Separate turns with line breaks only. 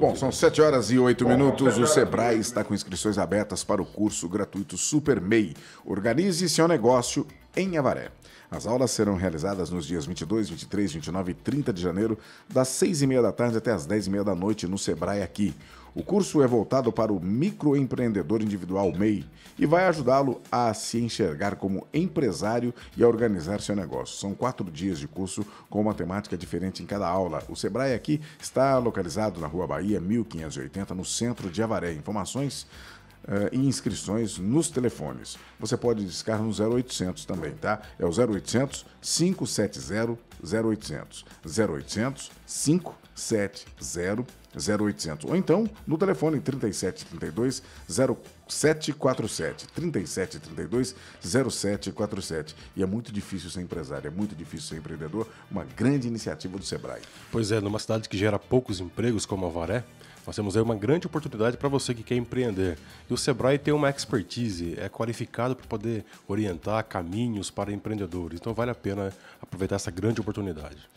Bom, são 7 horas e 8 minutos. O Sebrae está com inscrições abertas para o curso gratuito Super MEI. Organize seu negócio em Avaré. As aulas serão realizadas nos dias 22, 23, 29 e 30 de janeiro, das 6 e meia da tarde até as 10 e meia da noite no Sebrae aqui. O curso é voltado para o microempreendedor individual MEI e vai ajudá-lo a se enxergar como empresário e a organizar seu negócio. São quatro dias de curso com uma temática diferente em cada aula. O Sebrae aqui está localizado na Rua Bahia, 1580, no centro de Avaré. Informações eh, e inscrições nos telefones. Você pode discar no 0800 também, tá? É o 0800 570 0800. 0800 570 0800 ou então no telefone 3732 0747 3732 0747 e é muito difícil ser empresário, é muito difícil ser empreendedor, uma grande iniciativa do Sebrae.
Pois é, numa cidade que gera poucos empregos como Avaré, nós temos aí uma grande oportunidade para você que quer empreender. E o Sebrae tem uma expertise, é qualificado para poder orientar caminhos para empreendedores. Então vale a pena aproveitar essa grande oportunidade.